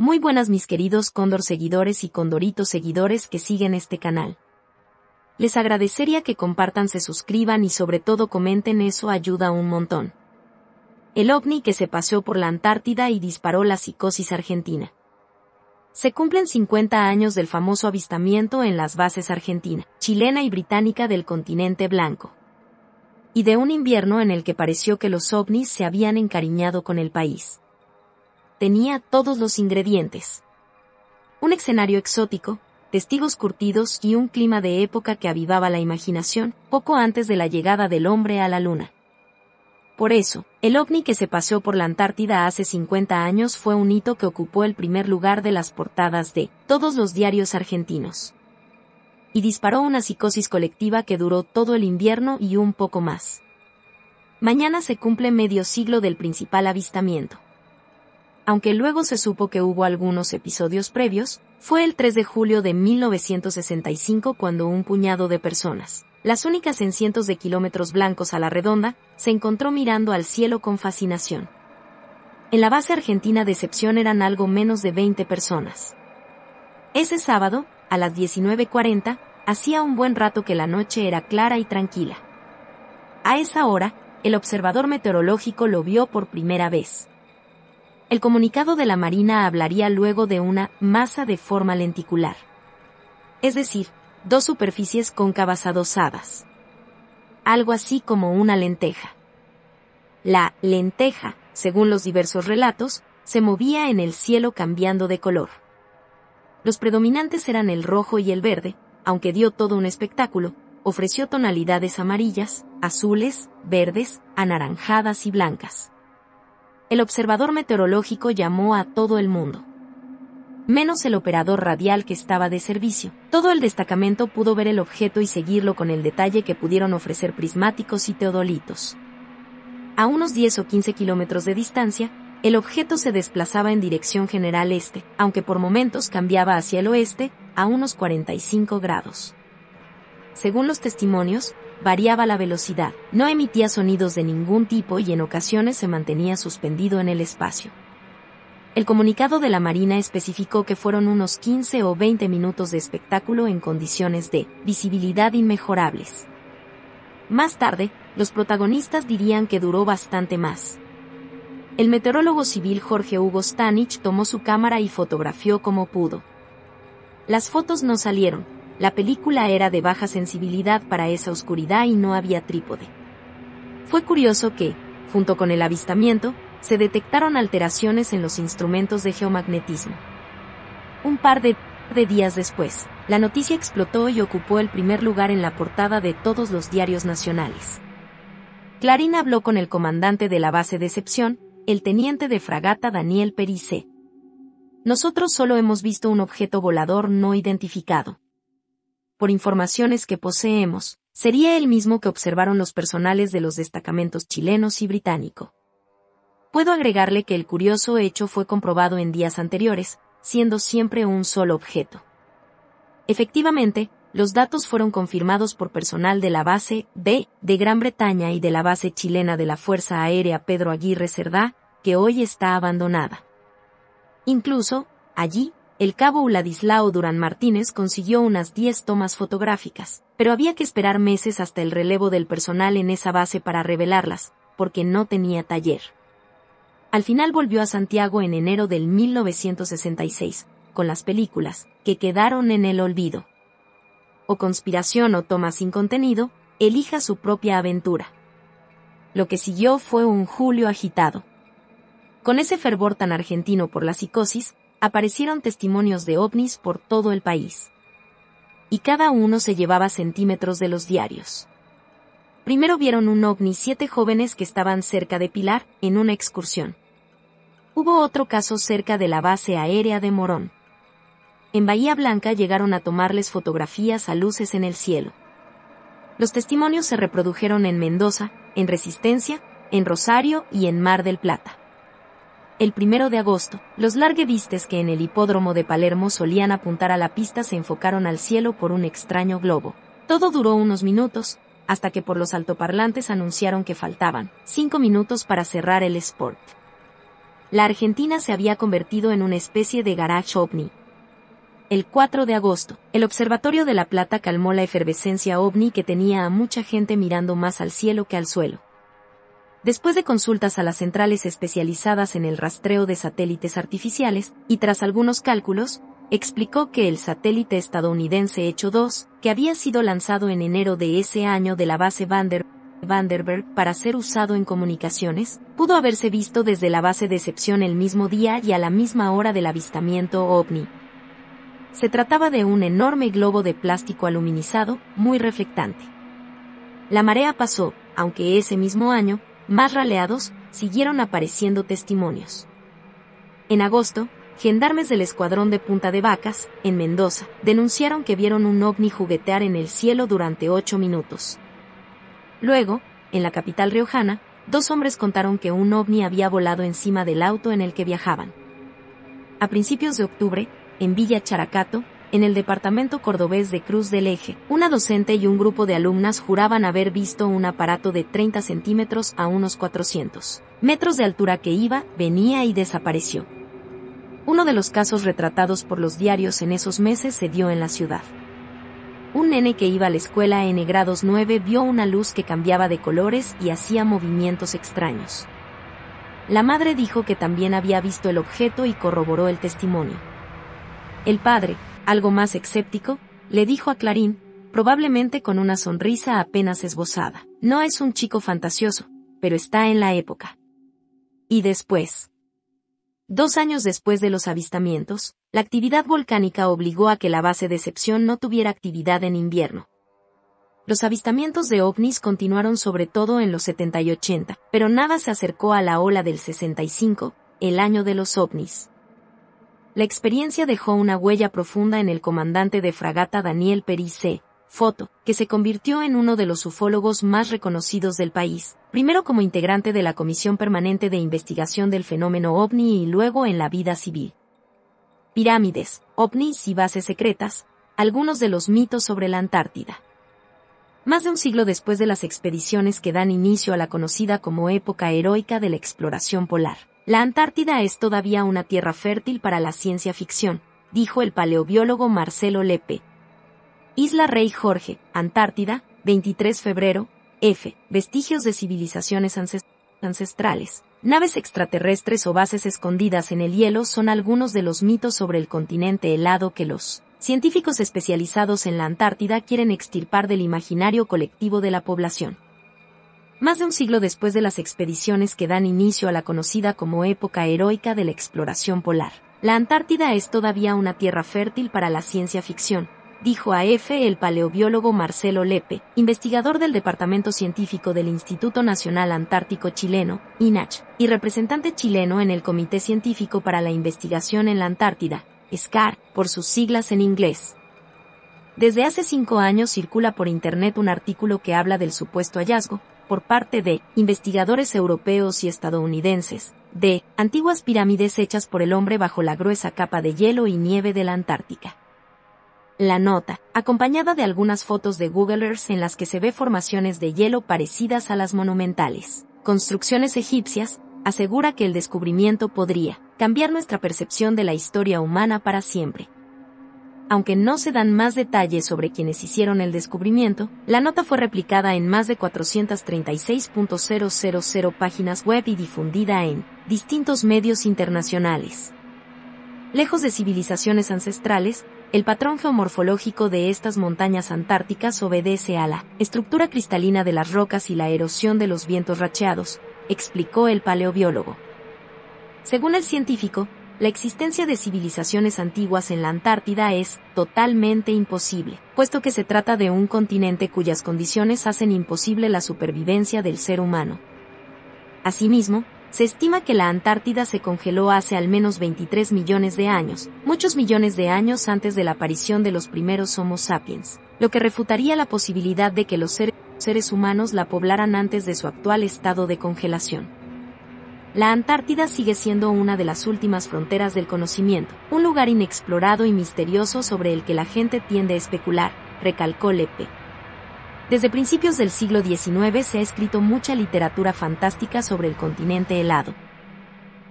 Muy buenas mis queridos cóndor seguidores y condoritos seguidores que siguen este canal. Les agradecería que compartan, se suscriban y sobre todo comenten, eso ayuda un montón. El ovni que se paseó por la Antártida y disparó la psicosis argentina. Se cumplen 50 años del famoso avistamiento en las bases argentina, chilena y británica del continente blanco. Y de un invierno en el que pareció que los ovnis se habían encariñado con el país tenía todos los ingredientes. Un escenario exótico, testigos curtidos y un clima de época que avivaba la imaginación poco antes de la llegada del hombre a la Luna. Por eso, el ovni que se paseó por la Antártida hace 50 años fue un hito que ocupó el primer lugar de las portadas de todos los diarios argentinos. Y disparó una psicosis colectiva que duró todo el invierno y un poco más. Mañana se cumple medio siglo del principal avistamiento aunque luego se supo que hubo algunos episodios previos, fue el 3 de julio de 1965 cuando un puñado de personas, las únicas en cientos de kilómetros blancos a la redonda, se encontró mirando al cielo con fascinación. En la base argentina de excepción eran algo menos de 20 personas. Ese sábado, a las 19.40, hacía un buen rato que la noche era clara y tranquila. A esa hora, el observador meteorológico lo vio por primera vez. El comunicado de la Marina hablaría luego de una masa de forma lenticular. Es decir, dos superficies cóncavas adosadas. Algo así como una lenteja. La lenteja, según los diversos relatos, se movía en el cielo cambiando de color. Los predominantes eran el rojo y el verde, aunque dio todo un espectáculo, ofreció tonalidades amarillas, azules, verdes, anaranjadas y blancas el observador meteorológico llamó a todo el mundo. Menos el operador radial que estaba de servicio. Todo el destacamento pudo ver el objeto y seguirlo con el detalle que pudieron ofrecer prismáticos y teodolitos. A unos 10 o 15 kilómetros de distancia, el objeto se desplazaba en dirección general este, aunque por momentos cambiaba hacia el oeste, a unos 45 grados. Según los testimonios, variaba la velocidad, no emitía sonidos de ningún tipo y en ocasiones se mantenía suspendido en el espacio. El comunicado de la Marina especificó que fueron unos 15 o 20 minutos de espectáculo en condiciones de visibilidad inmejorables. Más tarde, los protagonistas dirían que duró bastante más. El meteorólogo civil Jorge Hugo Stanich tomó su cámara y fotografió como pudo. Las fotos no salieron, la película era de baja sensibilidad para esa oscuridad y no había trípode. Fue curioso que, junto con el avistamiento, se detectaron alteraciones en los instrumentos de geomagnetismo. Un par de, días después, la noticia explotó y ocupó el primer lugar en la portada de todos los diarios nacionales. Clarín habló con el comandante de la base de excepción, el teniente de fragata Daniel perisé Nosotros solo hemos visto un objeto volador no identificado por informaciones que poseemos, sería el mismo que observaron los personales de los destacamentos chilenos y británico. Puedo agregarle que el curioso hecho fue comprobado en días anteriores, siendo siempre un solo objeto. Efectivamente, los datos fueron confirmados por personal de la base B de Gran Bretaña y de la base chilena de la Fuerza Aérea Pedro Aguirre Cerdá, que hoy está abandonada. Incluso, allí, el cabo Uladislao Durán Martínez consiguió unas 10 tomas fotográficas, pero había que esperar meses hasta el relevo del personal en esa base para revelarlas, porque no tenía taller. Al final volvió a Santiago en enero del 1966, con las películas, que quedaron en el olvido. O conspiración o toma sin contenido, elija su propia aventura. Lo que siguió fue un julio agitado. Con ese fervor tan argentino por la psicosis, aparecieron testimonios de ovnis por todo el país. Y cada uno se llevaba centímetros de los diarios. Primero vieron un ovni siete jóvenes que estaban cerca de Pilar, en una excursión. Hubo otro caso cerca de la base aérea de Morón. En Bahía Blanca llegaron a tomarles fotografías a luces en el cielo. Los testimonios se reprodujeron en Mendoza, en Resistencia, en Rosario y en Mar del Plata. El primero de agosto, los larguevistes que en el hipódromo de Palermo solían apuntar a la pista se enfocaron al cielo por un extraño globo. Todo duró unos minutos, hasta que por los altoparlantes anunciaron que faltaban cinco minutos para cerrar el sport. La Argentina se había convertido en una especie de garage ovni. El 4 de agosto, el Observatorio de La Plata calmó la efervescencia ovni que tenía a mucha gente mirando más al cielo que al suelo. Después de consultas a las centrales especializadas en el rastreo de satélites artificiales, y tras algunos cálculos, explicó que el satélite estadounidense Hecho 2, que había sido lanzado en enero de ese año de la base Vanderberg para ser usado en comunicaciones, pudo haberse visto desde la base de excepción el mismo día y a la misma hora del avistamiento ovni. Se trataba de un enorme globo de plástico aluminizado, muy reflectante. La marea pasó, aunque ese mismo año, más raleados, siguieron apareciendo testimonios. En agosto, gendarmes del escuadrón de Punta de Vacas, en Mendoza, denunciaron que vieron un ovni juguetear en el cielo durante ocho minutos. Luego, en la capital riojana, dos hombres contaron que un ovni había volado encima del auto en el que viajaban. A principios de octubre, en Villa Characato, en el departamento cordobés de Cruz del Eje, una docente y un grupo de alumnas juraban haber visto un aparato de 30 centímetros a unos 400 metros de altura que iba, venía y desapareció. Uno de los casos retratados por los diarios en esos meses se dio en la ciudad. Un nene que iba a la escuela en grados 9 vio una luz que cambiaba de colores y hacía movimientos extraños. La madre dijo que también había visto el objeto y corroboró el testimonio. El padre, algo más escéptico, le dijo a Clarín, probablemente con una sonrisa apenas esbozada. No es un chico fantasioso, pero está en la época. Y después. Dos años después de los avistamientos, la actividad volcánica obligó a que la base de excepción no tuviera actividad en invierno. Los avistamientos de ovnis continuaron sobre todo en los 70 y 80, pero nada se acercó a la ola del 65, el año de los ovnis. La experiencia dejó una huella profunda en el comandante de fragata Daniel C. Foto, que se convirtió en uno de los ufólogos más reconocidos del país, primero como integrante de la Comisión Permanente de Investigación del Fenómeno OVNI y luego en la vida civil. Pirámides, OVNIs y bases secretas, algunos de los mitos sobre la Antártida. Más de un siglo después de las expediciones que dan inicio a la conocida como época heroica de la exploración polar, la Antártida es todavía una tierra fértil para la ciencia ficción, dijo el paleobiólogo Marcelo Lepe. Isla Rey Jorge, Antártida, 23 febrero, F. Vestigios de civilizaciones ancestrales. Naves extraterrestres o bases escondidas en el hielo son algunos de los mitos sobre el continente helado que los científicos especializados en la Antártida quieren extirpar del imaginario colectivo de la población más de un siglo después de las expediciones que dan inicio a la conocida como época heroica de la exploración polar. La Antártida es todavía una tierra fértil para la ciencia ficción, dijo a EFE el paleobiólogo Marcelo Lepe, investigador del Departamento Científico del Instituto Nacional Antártico Chileno, INACH, y representante chileno en el Comité Científico para la Investigación en la Antártida, SCAR, por sus siglas en inglés. Desde hace cinco años circula por Internet un artículo que habla del supuesto hallazgo, por parte de investigadores europeos y estadounidenses, de antiguas pirámides hechas por el hombre bajo la gruesa capa de hielo y nieve de la Antártica. La nota, acompañada de algunas fotos de Googlers en las que se ve formaciones de hielo parecidas a las monumentales, construcciones egipcias, asegura que el descubrimiento podría cambiar nuestra percepción de la historia humana para siempre aunque no se dan más detalles sobre quienes hicieron el descubrimiento, la nota fue replicada en más de 436.000 páginas web y difundida en distintos medios internacionales. Lejos de civilizaciones ancestrales, el patrón geomorfológico de estas montañas antárticas obedece a la estructura cristalina de las rocas y la erosión de los vientos racheados, explicó el paleobiólogo. Según el científico, la existencia de civilizaciones antiguas en la Antártida es totalmente imposible, puesto que se trata de un continente cuyas condiciones hacen imposible la supervivencia del ser humano. Asimismo, se estima que la Antártida se congeló hace al menos 23 millones de años, muchos millones de años antes de la aparición de los primeros Homo sapiens, lo que refutaría la posibilidad de que los seres humanos la poblaran antes de su actual estado de congelación. La Antártida sigue siendo una de las últimas fronteras del conocimiento, un lugar inexplorado y misterioso sobre el que la gente tiende a especular, recalcó Lepe. Desde principios del siglo XIX se ha escrito mucha literatura fantástica sobre el continente helado.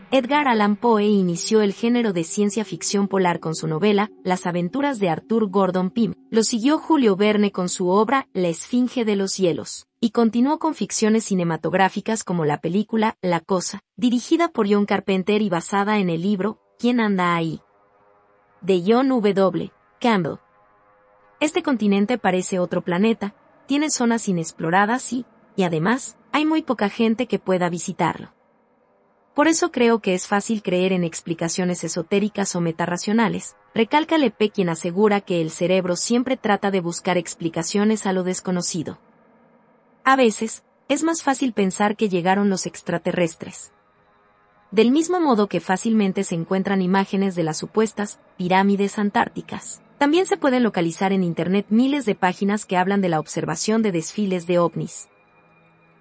Edgar Allan Poe inició el género de ciencia ficción polar con su novela Las aventuras de Arthur Gordon Pym. Lo siguió Julio Verne con su obra La Esfinge de los Hielos y continuó con ficciones cinematográficas como la película La Cosa, dirigida por John Carpenter y basada en el libro ¿Quién anda ahí? de John W. Campbell. Este continente parece otro planeta, tiene zonas inexploradas y, y además, hay muy poca gente que pueda visitarlo. Por eso creo que es fácil creer en explicaciones esotéricas o metarracionales, recalca Lepe quien asegura que el cerebro siempre trata de buscar explicaciones a lo desconocido. A veces, es más fácil pensar que llegaron los extraterrestres. Del mismo modo que fácilmente se encuentran imágenes de las supuestas pirámides antárticas. También se pueden localizar en Internet miles de páginas que hablan de la observación de desfiles de ovnis.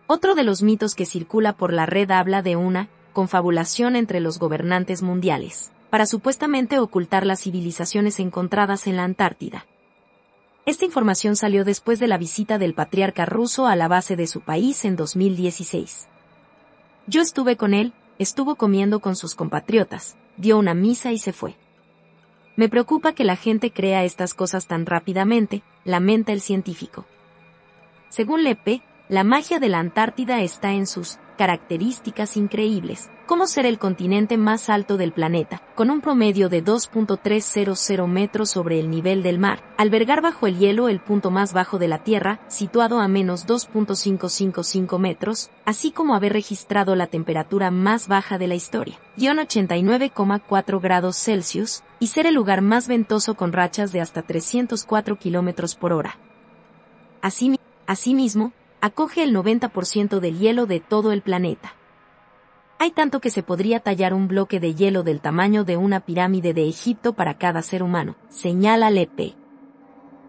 Otro de los mitos que circula por la red habla de una confabulación entre los gobernantes mundiales, para supuestamente ocultar las civilizaciones encontradas en la Antártida. Esta información salió después de la visita del patriarca ruso a la base de su país en 2016. Yo estuve con él, estuvo comiendo con sus compatriotas, dio una misa y se fue. Me preocupa que la gente crea estas cosas tan rápidamente, lamenta el científico. Según Lepe, la magia de la Antártida está en sus características increíbles, como ser el continente más alto del planeta, con un promedio de 2.300 metros sobre el nivel del mar, albergar bajo el hielo el punto más bajo de la Tierra, situado a menos 2.555 metros, así como haber registrado la temperatura más baja de la historia, guión 89,4 grados Celsius, y ser el lugar más ventoso con rachas de hasta 304 kilómetros por hora. Asimismo, acoge el 90% del hielo de todo el planeta. Hay tanto que se podría tallar un bloque de hielo del tamaño de una pirámide de Egipto para cada ser humano, señala Lepe.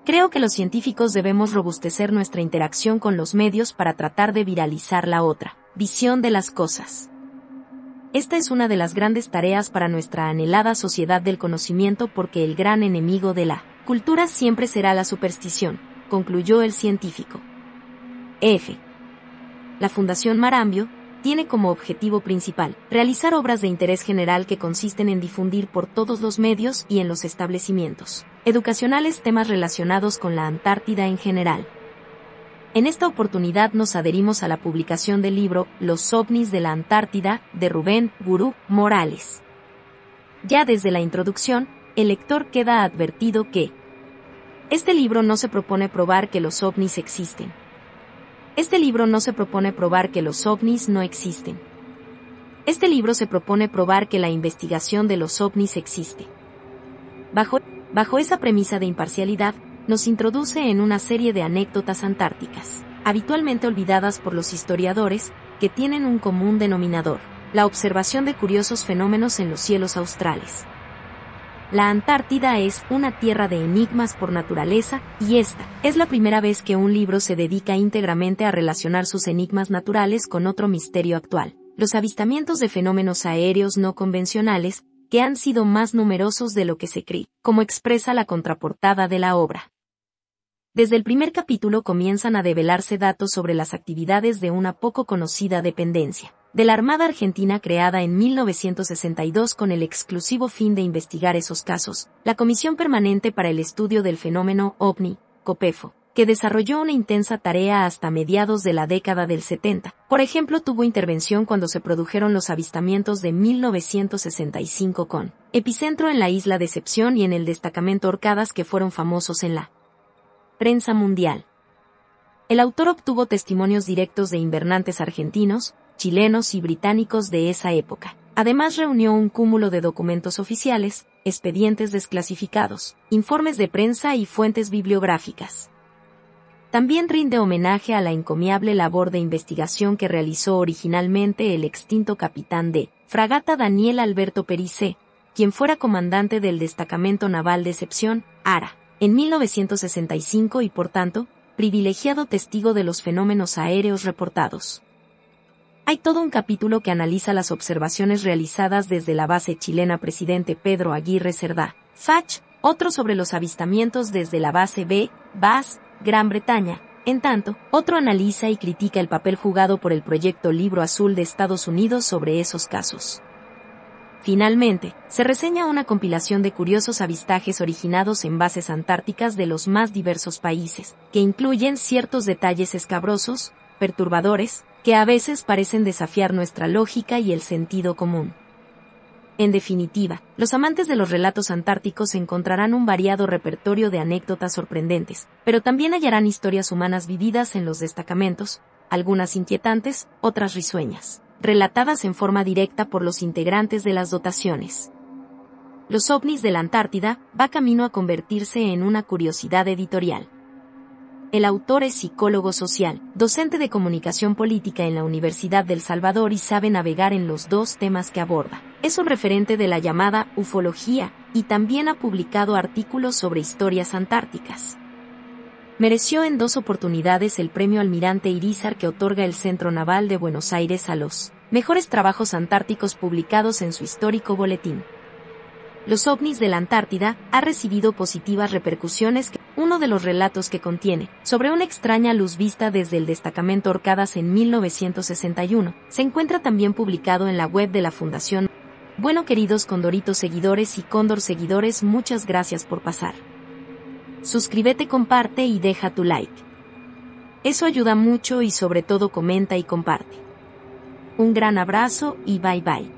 Creo que los científicos debemos robustecer nuestra interacción con los medios para tratar de viralizar la otra, visión de las cosas. Esta es una de las grandes tareas para nuestra anhelada sociedad del conocimiento porque el gran enemigo de la cultura siempre será la superstición, concluyó el científico. F. La Fundación Marambio tiene como objetivo principal realizar obras de interés general que consisten en difundir por todos los medios y en los establecimientos educacionales temas relacionados con la Antártida en general. En esta oportunidad nos adherimos a la publicación del libro Los ovnis de la Antártida de Rubén Gurú Morales. Ya desde la introducción, el lector queda advertido que este libro no se propone probar que los ovnis existen, este libro no se propone probar que los ovnis no existen. Este libro se propone probar que la investigación de los ovnis existe. Bajo, bajo esa premisa de imparcialidad, nos introduce en una serie de anécdotas antárticas, habitualmente olvidadas por los historiadores, que tienen un común denominador, la observación de curiosos fenómenos en los cielos australes. La Antártida es una tierra de enigmas por naturaleza, y esta es la primera vez que un libro se dedica íntegramente a relacionar sus enigmas naturales con otro misterio actual, los avistamientos de fenómenos aéreos no convencionales, que han sido más numerosos de lo que se cree, como expresa la contraportada de la obra. Desde el primer capítulo comienzan a develarse datos sobre las actividades de una poco conocida dependencia de la Armada Argentina creada en 1962 con el exclusivo fin de investigar esos casos, la Comisión Permanente para el Estudio del Fenómeno OVNI, COPEFO, que desarrolló una intensa tarea hasta mediados de la década del 70. Por ejemplo, tuvo intervención cuando se produjeron los avistamientos de 1965 con epicentro en la isla Decepción y en el destacamento Orcadas que fueron famosos en la prensa mundial. El autor obtuvo testimonios directos de invernantes argentinos, chilenos y británicos de esa época. Además reunió un cúmulo de documentos oficiales, expedientes desclasificados, informes de prensa y fuentes bibliográficas. También rinde homenaje a la encomiable labor de investigación que realizó originalmente el extinto capitán de Fragata Daniel Alberto Pericé, quien fuera comandante del destacamento naval de excepción, ARA, en 1965 y por tanto, privilegiado testigo de los fenómenos aéreos reportados. Hay todo un capítulo que analiza las observaciones realizadas desde la base chilena presidente Pedro Aguirre Cerdá, Fach, otro sobre los avistamientos desde la base B, BAS, Gran Bretaña. En tanto, otro analiza y critica el papel jugado por el proyecto Libro Azul de Estados Unidos sobre esos casos. Finalmente, se reseña una compilación de curiosos avistajes originados en bases antárticas de los más diversos países, que incluyen ciertos detalles escabrosos, perturbadores, que a veces parecen desafiar nuestra lógica y el sentido común. En definitiva, los amantes de los relatos antárticos encontrarán un variado repertorio de anécdotas sorprendentes, pero también hallarán historias humanas vividas en los destacamentos, algunas inquietantes, otras risueñas, relatadas en forma directa por los integrantes de las dotaciones. Los ovnis de la Antártida va camino a convertirse en una curiosidad editorial. El autor es psicólogo social, docente de comunicación política en la Universidad del Salvador y sabe navegar en los dos temas que aborda. Es un referente de la llamada ufología y también ha publicado artículos sobre historias antárticas. Mereció en dos oportunidades el premio Almirante Irizar que otorga el Centro Naval de Buenos Aires a los mejores trabajos antárticos publicados en su histórico boletín. Los ovnis de la Antártida ha recibido positivas repercusiones que uno de los relatos que contiene, sobre una extraña luz vista desde el destacamento Orcadas en 1961, se encuentra también publicado en la web de la Fundación. Bueno queridos condoritos seguidores y cóndor seguidores, muchas gracias por pasar. Suscríbete, comparte y deja tu like. Eso ayuda mucho y sobre todo comenta y comparte. Un gran abrazo y bye bye.